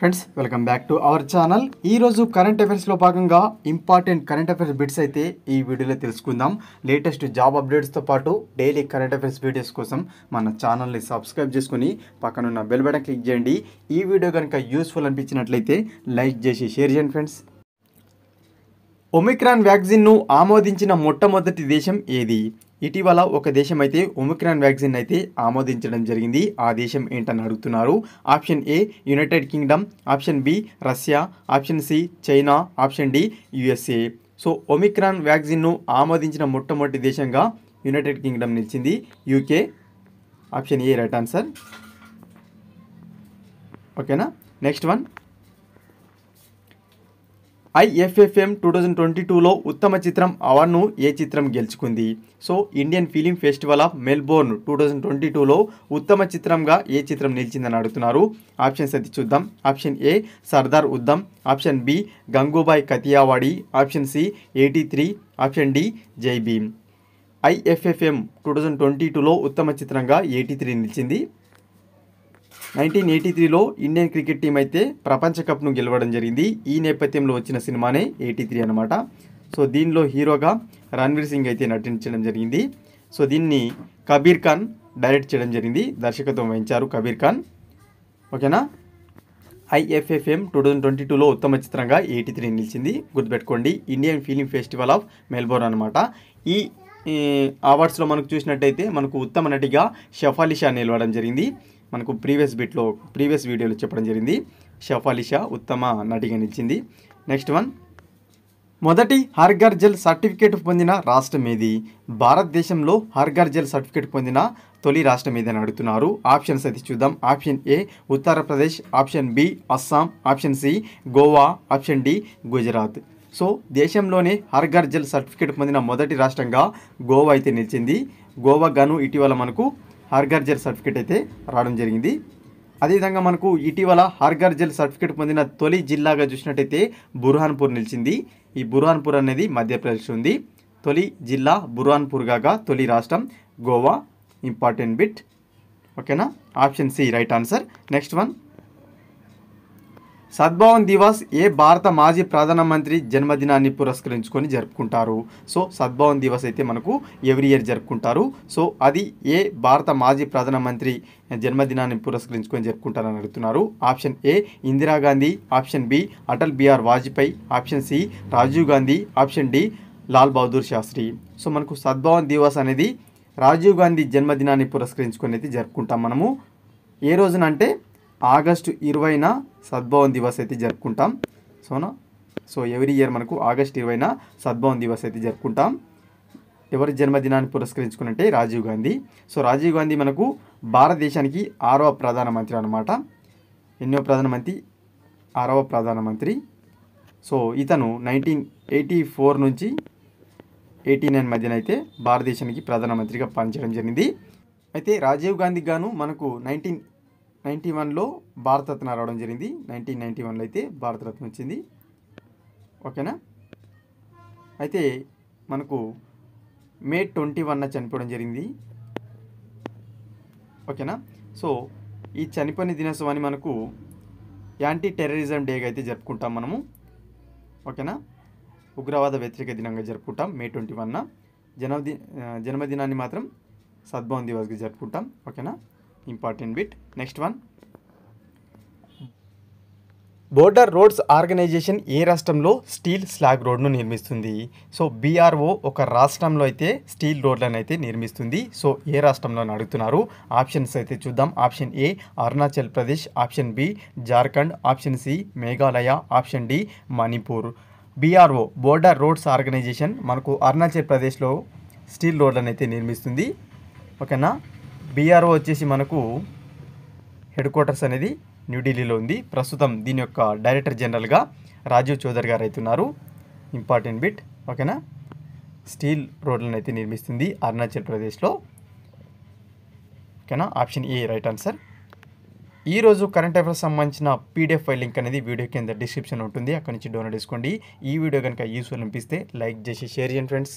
friends welcome back to our channel ఈరోజు current అఫైర్స్లో భాగంగా ఇంపార్టెంట్ కరెంట్ అఫైర్స్ బిట్స్ అయితే ఈ వీడియోలో తెలుసుకుందాం లేటెస్ట్ జాబ్ అప్డేట్స్తో పాటు డైలీ కరెంట్ అఫైర్స్ వీడియోస్ కోసం మన ఛానల్ని సబ్స్క్రైబ్ చేసుకుని పక్కనున్న బెల్ బటన్ క్లిక్ చేయండి ఈ వీడియో కనుక యూస్ఫుల్ అనిపించినట్లయితే లైక్ చేసి షేర్ చేయండి ఫ్రెండ్స్ ఒమిక్రాన్ వ్యాక్సిన్ను ఆమోదించిన మొట్టమొదటి దేశం ఏది ఇటీవల ఒక దేశం అయితే ఒమిక్రాన్ వ్యాక్సిన్ అయితే ఆమోదించడం జరిగింది ఆ దేశం ఏంటని అడుగుతున్నారు option A United Kingdom option B Russia option C China option D USA so Omicron వ్యాక్సిన్ను ఆమోదించిన మొట్టమొదటి దేశంగా యునైటెడ్ కింగ్డమ్ నిలిచింది UK option A right answer ఓకేనా next one IFFM two thousand twenty టూలో ఉత్తమ చిత్రం అవార్డును ఏ చిత్రం గెలుచుకుంది so Indian film festival of Melbourne two thousand twenty టూలో ఉత్తమ చిత్రంగా ఏ చిత్రం నిలిచిందని అడుగుతున్నారు ఆప్షన్స్ అది చూద్దాం option A Sardar Udham option B Gangubai Kathiawadi option C eighty three option D Jai Bhim IFFM two thousand twenty టూలో ఉత్తమ చిత్రంగా ఎయిటీ త్రీ నిలిచింది నైన్టీన్ ఎయిటీ త్రీలో ఇండియన్ క్రికెట్ టీం అయితే ప్రపంచ కప్ను గెలవడం జరిగింది ఈ నేపథ్యంలో వచ్చిన సినిమానే ఎయిటీ త్రీ అనమాట సో దీనిలో హీరోగా రణ్వీర్ సింగ్ అయితే నటించడం జరిగింది సో దీన్ని కబీర్ ఖాన్ డైరెక్ట్ చేయడం జరిగింది దర్శకత్వం వహించారు కబీర్ ఖాన్ ఓకేనా ఐఎఫ్ఎఫ్ఎం టూ థౌజండ్ ట్వంటీ టూలో ఉత్తమ చిత్రంగా ఎయిటీ త్రీ నిలిచింది గుర్తుపెట్టుకోండి Indian film festival of Melbourne అనమాట ఈ అవార్డ్స్లో మనకు చూసినట్టయితే మనకు ఉత్తమ నటిగా షఫాలిషా నిలవడం జరిగింది మనకు ప్రీవియస్ బిట్లో ప్రీవియస్ వీడియోలో చెప్పడం జరిగింది షఫాలిషా ఉత్తమ నటిగా నిలిచింది నెక్స్ట్ వన్ మొదటి హర్గర్జల్ సర్టిఫికేట్ పొందిన రాష్ట్రం ఏది భారతదేశంలో హర్గర్జల్ సర్టిఫికేట్ పొందిన తొలి రాష్ట్రం ఏదని అడుగుతున్నారు ఆప్షన్స్ అది చూద్దాం option A Uttar Pradesh option B Assam option C Goa option D Gujarat so దేశంలోనే హర్గర్జల్ సర్టిఫికేట్ పొందిన మొదటి రాష్ట్రంగా గోవా అయితే నిలిచింది గోవా గాను ఇటీవల మనకు హార్గర్జర్ సర్టిఫికేట్ అయితే రావడం జరిగింది అదేవిధంగా మనకు ఇటీవల హార్గర్జల్ సర్టిఫికేట్ పొందిన తొలి జిల్లాగా చూసినట్టయితే బుర్హాన్పూర్ నిలిచింది ఈ బుర్హాన్పూర్ అనేది మధ్యప్రదేశ్ ఉంది తొలి జిల్లా బుర్హాన్పూర్ కాగా తొలి రాష్ట్రం గోవా ఇంపార్టెంట్ బిట్ ఓకేనా option C right answer next one Sadbhavana Diwas ఏ భారత మాజీ ప్రధానమంత్రి జన్మదినాన్ని పురస్కరించుకొని జరుపుకుంటారు సో సద్భావన్ దివస్ అయితే మనకు ఎవ్రీ ఇయర్ జరుపుకుంటారు సో అది ఏ భారత మాజీ ప్రధానమంత్రి జన్మదినాన్ని పురస్కరించుకొని జరుపుకుంటారని అడుగుతున్నారు option A Indira Gandhi option B Atal Bihari Vajpayee option C Rajiv Gandhi option D Lal Bahadur Shastri so మనకు సద్భావన్ దివస్ అనేది రాజీవ్ గాంధీ జన్మదినాన్ని పురస్కరించుకొని అయితే జరుపుకుంటాం మనము ఏ రోజునంటే ఆగస్టు ఇరవైన సద్భావన్ దివస్ అయితే జరుపుకుంటాం సోనా సో ఎవ్రీ ఇయర్ మనకు ఆగస్ట్ ఇరవైన సద్భావన్ దివస్ అయితే జరుపుకుంటాం ఎవరి జన్మదినాన్ని పురస్కరించుకున్నట్టే రాజీవ్ గాంధీ సో రాజీవ్ గాంధీ మనకు భారతదేశానికి ఆరవ ప్రధానమంత్రి అనమాట ఎన్నో ప్రధానమంత్రి ఆరవ ప్రధానమంత్రి సో ఇతను నైన్టీన్ ఎయిటీ ఫోర్ నుంచి ఎయిటీ నైన్ మధ్యన అయితే భారతదేశానికి ప్రధానమంత్రిగా పనిచేయడం జరిగింది అయితే రాజీవ్ గాంధీ గాను మనకు నైన్టీన్ నైంటీ వన్లో భారతరత్న రావడం జరిగింది నైన్టీన్ నైంటీ వన్లో అయితే భారతరత్న వచ్చింది ఓకేనా అయితే మనకు మే ట్వంటీ వన్న చనిపోవడం జరిగింది ఓకేనా సో ఈ చనిపోయిన దినోత్సవాన్ని మనకు యాంటీ టెర్రరిజం డేగా అయితే జరుపుకుంటాం మనము ఓకేనా ఉగ్రవాద వ్యతిరేక దినంగా జరుపుకుంటాం మే ట్వంటీ వన్న జన్మది జన్మదినాన్ని మాత్రం సద్భావన్ దివాస్గా జరుపుకుంటాం ఓకేనా important bit next one border roads organisation ఏ రాష్ట్రంలో స్టీల్ స్లాగ్ రోడ్ను నిర్మిస్తుంది సో బీఆర్ఓ ఒక రాష్ట్రంలో అయితే స్టీల్ రోడ్లను అయితే నిర్మిస్తుంది సో ఏ రాష్ట్రంలో అడుగుతున్నారు ఆప్షన్స్ అయితే చూద్దాం option A Arunachal Pradesh option B Jharkhand option C Meghalaya option D Manipur BRO border roads organisation మనకు అరుణాచల్ ప్రదేశ్లో స్టీల్ రోడ్లను అయితే నిర్మిస్తుంది ఓకేనా బీఆర్ఓ వచ్చేసి మనకు హెడ్ క్వార్టర్స్ అనేది న్యూఢిల్లీలో ఉంది ప్రస్తుతం దీని యొక్క డైరెక్టర్ జనరల్గా రాజీవ్ చౌదరి గారు అవుతున్నారు ఇంపార్టెంట్ బిట్ ఓకేనా స్టీల్ రోడ్లను అయితే నిర్మిస్తుంది అరుణాచల్ ప్రదేశ్లో ఓకేనా ఆప్షన్ ఏ రైట్ ఆన్సర్ ఈరోజు కరెంట్ అఫైర్స్ సంబంధించిన పీడిఎఫ్ ఫైల్ లింక్ అనేది వీడియో కింద డిస్క్రిప్షన్ ఉంటుంది అక్కడ నుంచి డౌన్లోడ్ చేసుకోండి ఈ వీడియో కనుక యూస్ఫుల్ అనిపిస్తే లైక్ చేసి షేర్ చేయండి ఫ్రెండ్స్